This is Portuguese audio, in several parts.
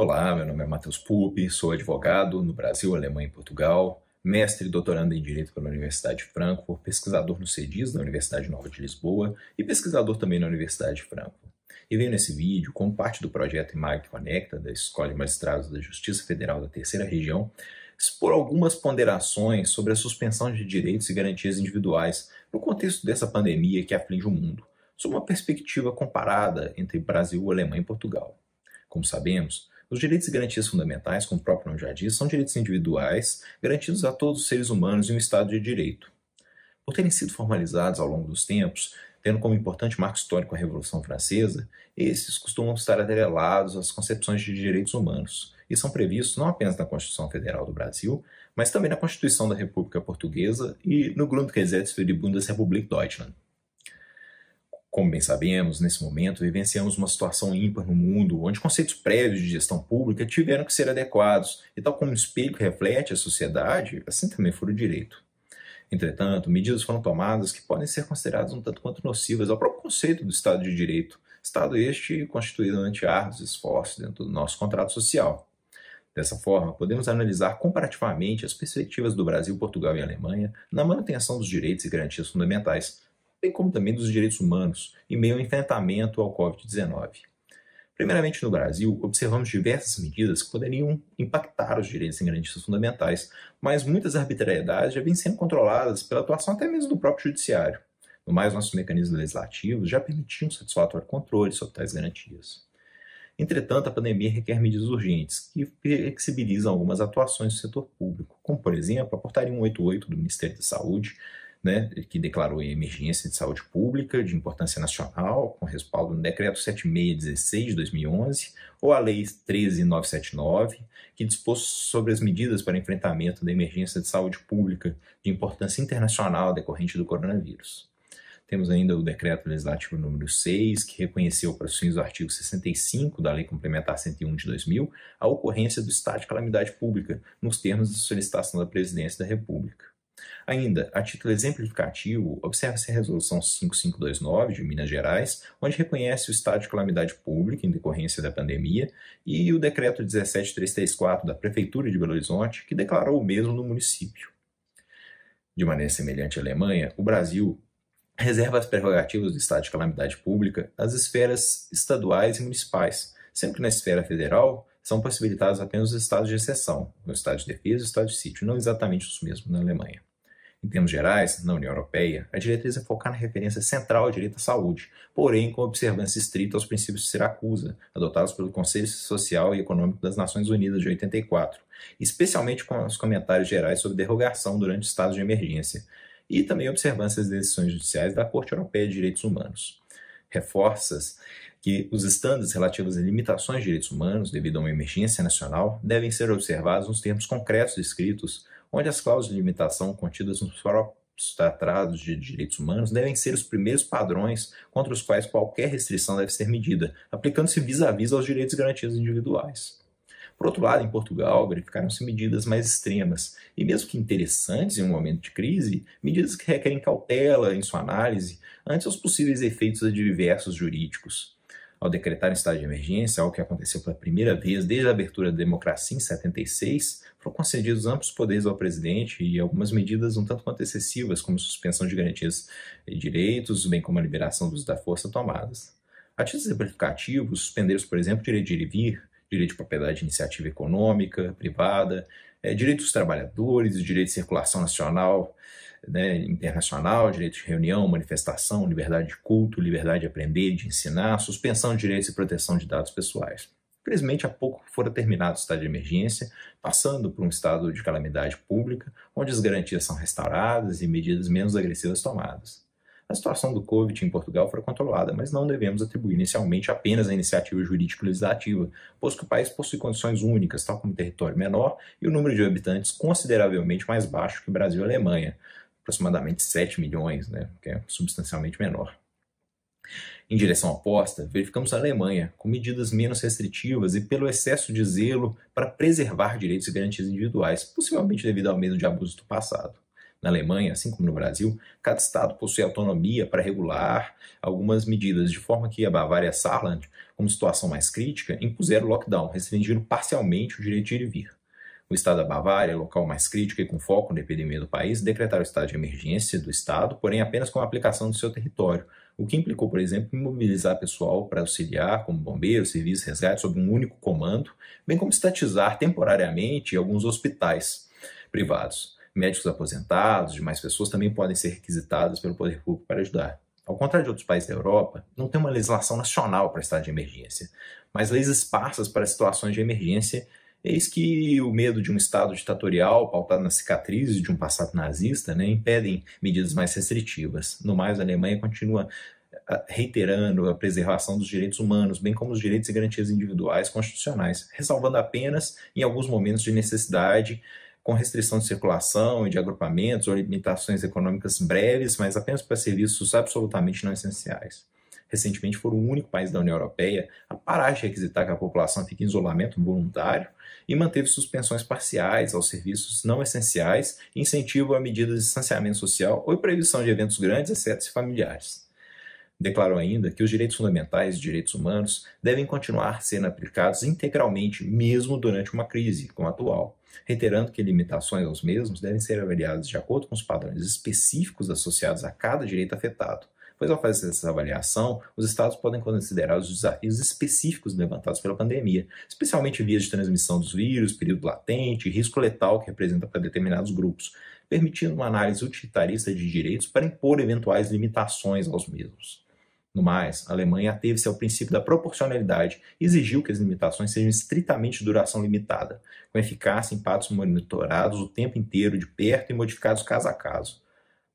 Olá, meu nome é Matheus Pupi, sou advogado no Brasil, Alemanha e Portugal, mestre e doutorando em Direito pela Universidade de Frankfurt, pesquisador no CEDIS da Universidade Nova de Lisboa e pesquisador também na Universidade de Frankfurt. E venho nesse vídeo, como parte do projeto IMAG Conecta da Escola de Magistrados da Justiça Federal da Terceira Região, expor algumas ponderações sobre a suspensão de direitos e garantias individuais no contexto dessa pandemia que aflige o mundo, sob uma perspectiva comparada entre Brasil, Alemanha e Portugal. Como sabemos, os direitos e garantias fundamentais, como o próprio nome já diz, são direitos individuais garantidos a todos os seres humanos em um Estado de direito. Por terem sido formalizados ao longo dos tempos, tendo como importante marco histórico a Revolução Francesa, esses costumam estar atrelados às concepções de direitos humanos e são previstos não apenas na Constituição Federal do Brasil, mas também na Constituição da República Portuguesa e no Grundgesetz für die Bundesrepublik Deutschland. Como bem sabemos, nesse momento vivenciamos uma situação ímpar no mundo, onde conceitos prévios de gestão pública tiveram que ser adequados, e tal como o espelho que reflete a sociedade, assim também foi o direito. Entretanto, medidas foram tomadas que podem ser consideradas um tanto quanto nocivas ao próprio conceito do Estado de Direito, Estado este constituído ante árduos esforços dentro do nosso contrato social. Dessa forma, podemos analisar comparativamente as perspectivas do Brasil, Portugal e Alemanha na manutenção dos direitos e garantias fundamentais, bem como também dos direitos humanos, em meio ao enfrentamento ao Covid-19. Primeiramente, no Brasil, observamos diversas medidas que poderiam impactar os direitos garantias fundamentais, mas muitas arbitrariedades já vêm sendo controladas pela atuação até mesmo do próprio judiciário. No mais, nossos mecanismos legislativos já permitiam satisfatório controle sobre tais garantias. Entretanto, a pandemia requer medidas urgentes que flexibilizam algumas atuações do setor público, como, por exemplo, a Portaria 188 do Ministério da Saúde, né, que declarou emergência de saúde pública de importância nacional, com respaldo no Decreto 7616 de 2011, ou a Lei 13979, que dispôs sobre as medidas para enfrentamento da emergência de saúde pública de importância internacional decorrente do coronavírus. Temos ainda o Decreto Legislativo número 6, que reconheceu, para os fins do artigo 65 da Lei Complementar 101 de 2000, a ocorrência do estado de calamidade pública, nos termos da solicitação da Presidência da República. Ainda, a título exemplificativo, observa-se a Resolução 5529 de Minas Gerais, onde reconhece o estado de calamidade pública em decorrência da pandemia, e o Decreto 17334 da Prefeitura de Belo Horizonte, que declarou o mesmo no município. De maneira semelhante à Alemanha, o Brasil reserva as prerrogativas do estado de calamidade pública às esferas estaduais e municipais, sendo que na esfera federal são possibilitados apenas os estados de exceção, o estado de defesa e o estado de sítio, não exatamente os mesmos na Alemanha. Em termos gerais, na União Europeia, a diretriz é focar na referência central ao direito à saúde, porém com observância estrita aos princípios de Siracusa, adotados pelo Conselho Social e Econômico das Nações Unidas de 84, especialmente com os comentários gerais sobre derrogação durante estados de emergência, e também observância às decisões judiciais da Corte Europeia de Direitos Humanos. Reforças que os estándares relativos a limitações de direitos humanos devido a uma emergência nacional devem ser observados nos termos concretos descritos onde as cláusulas de limitação contidas nos próprios tratados de direitos humanos devem ser os primeiros padrões contra os quais qualquer restrição deve ser medida, aplicando-se vis-à-vis aos direitos e garantias individuais. Por outro lado, em Portugal, verificaram-se medidas mais extremas, e mesmo que interessantes em um momento de crise, medidas que requerem cautela em sua análise ante os possíveis efeitos adversos jurídicos ao decretar o estado de emergência, algo que aconteceu pela primeira vez desde a abertura da democracia em 76, foram concedidos amplos poderes ao presidente e algumas medidas um tanto quanto excessivas, como suspensão de garantias e direitos, bem como a liberação do uso da força tomadas. Ativos título exemplificativo, suspenderam, por exemplo, o direito de ir e vir, direito de propriedade de iniciativa econômica, privada, é, dos trabalhadores, direito de circulação nacional, né, internacional, direito de reunião, manifestação, liberdade de culto, liberdade de aprender, de ensinar, suspensão de direitos e proteção de dados pessoais. Infelizmente, há pouco fora terminado o estado de emergência, passando por um estado de calamidade pública, onde as garantias são restauradas e medidas menos agressivas tomadas. A situação do Covid em Portugal foi controlada, mas não devemos atribuir inicialmente apenas a iniciativa jurídico-legislativa, pois que o país possui condições únicas, tal como território menor e o número de habitantes consideravelmente mais baixo que Brasil e Alemanha, aproximadamente 7 milhões, né, que é substancialmente menor. Em direção oposta, verificamos a Alemanha, com medidas menos restritivas e pelo excesso de zelo para preservar direitos e garantias individuais, possivelmente devido ao medo de abuso do passado. Na Alemanha, assim como no Brasil, cada estado possui autonomia para regular algumas medidas, de forma que a Bavária Saarland, como situação mais crítica, impuseram lockdown, restringindo parcialmente o direito de ir e vir. O Estado da Bavária, local mais crítico e com foco na epidemia do país, decretaram o estado de emergência do Estado, porém apenas com a aplicação do seu território, o que implicou, por exemplo, mobilizar pessoal para auxiliar, como bombeiros, serviços, de resgate, sob um único comando, bem como estatizar temporariamente alguns hospitais privados. Médicos aposentados, demais pessoas também podem ser requisitadas pelo poder público para ajudar. Ao contrário de outros países da Europa, não tem uma legislação nacional para estado de emergência, mas leis esparsas para situações de emergência Eis que o medo de um Estado ditatorial pautado nas cicatrizes de um passado nazista né, impedem medidas mais restritivas. No mais, a Alemanha continua ah, reiterando a preservação dos direitos humanos, bem como os direitos e garantias individuais constitucionais, ressalvando apenas em alguns momentos de necessidade com restrição de circulação e de agrupamentos ou limitações econômicas breves, mas apenas para serviços absolutamente não essenciais recentemente foram o único país da União Europeia parar de requisitar que a população fique em isolamento voluntário e manteve suspensões parciais aos serviços não essenciais, incentivo a medidas de distanciamento social ou proibição de eventos grandes, exceto familiares. Declarou ainda que os direitos fundamentais e direitos humanos devem continuar sendo aplicados integralmente, mesmo durante uma crise como a atual, reiterando que limitações aos mesmos devem ser avaliadas de acordo com os padrões específicos associados a cada direito afetado, Pois ao fazer essa avaliação, os estados podem considerar os desafios específicos levantados pela pandemia, especialmente vias de transmissão dos vírus, período latente, risco letal que representa para determinados grupos, permitindo uma análise utilitarista de direitos para impor eventuais limitações aos mesmos. No mais, a Alemanha ateve-se ao princípio da proporcionalidade e exigiu que as limitações sejam estritamente de duração limitada, com eficácia em impactos monitorados o tempo inteiro de perto e modificados caso a caso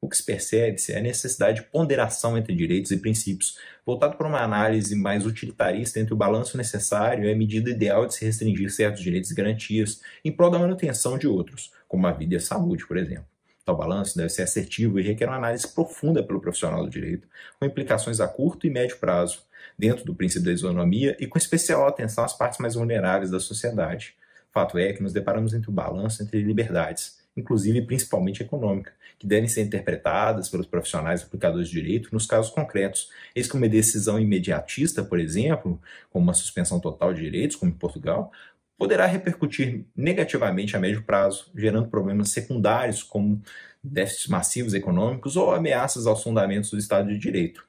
o que se percebe é a necessidade de ponderação entre direitos e princípios, voltado para uma análise mais utilitarista entre o balanço necessário e a medida ideal de se restringir certos direitos e garantias em prol da manutenção de outros, como a vida e a saúde, por exemplo. Tal balanço deve ser assertivo e requer uma análise profunda pelo profissional do direito, com implicações a curto e médio prazo, dentro do princípio da isonomia e com especial atenção às partes mais vulneráveis da sociedade. Fato é que nos deparamos entre o balanço entre liberdades, inclusive e principalmente econômica, que devem ser interpretadas pelos profissionais aplicadores de direito nos casos concretos, eis que uma decisão imediatista, por exemplo, como uma suspensão total de direitos, como em Portugal, poderá repercutir negativamente a médio prazo, gerando problemas secundários como déficits massivos econômicos ou ameaças aos fundamentos do Estado de Direito.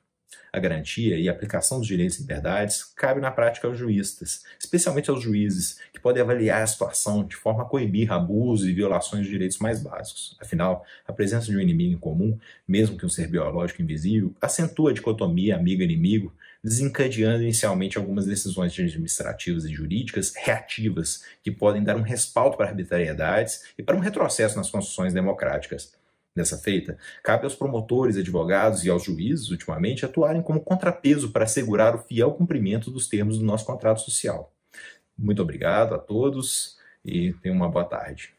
A garantia e a aplicação dos direitos e liberdades cabe na prática aos juízes, especialmente aos juízes, que podem avaliar a situação de forma a coibir abusos e violações de direitos mais básicos. Afinal, a presença de um inimigo em comum, mesmo que um ser biológico invisível, acentua a dicotomia amigo-inimigo, desencadeando inicialmente algumas decisões administrativas e jurídicas reativas, que podem dar um respaldo para arbitrariedades e para um retrocesso nas construções democráticas nessa feita, cabe aos promotores, advogados e aos juízes, ultimamente, atuarem como contrapeso para assegurar o fiel cumprimento dos termos do nosso contrato social. Muito obrigado a todos e tenham uma boa tarde.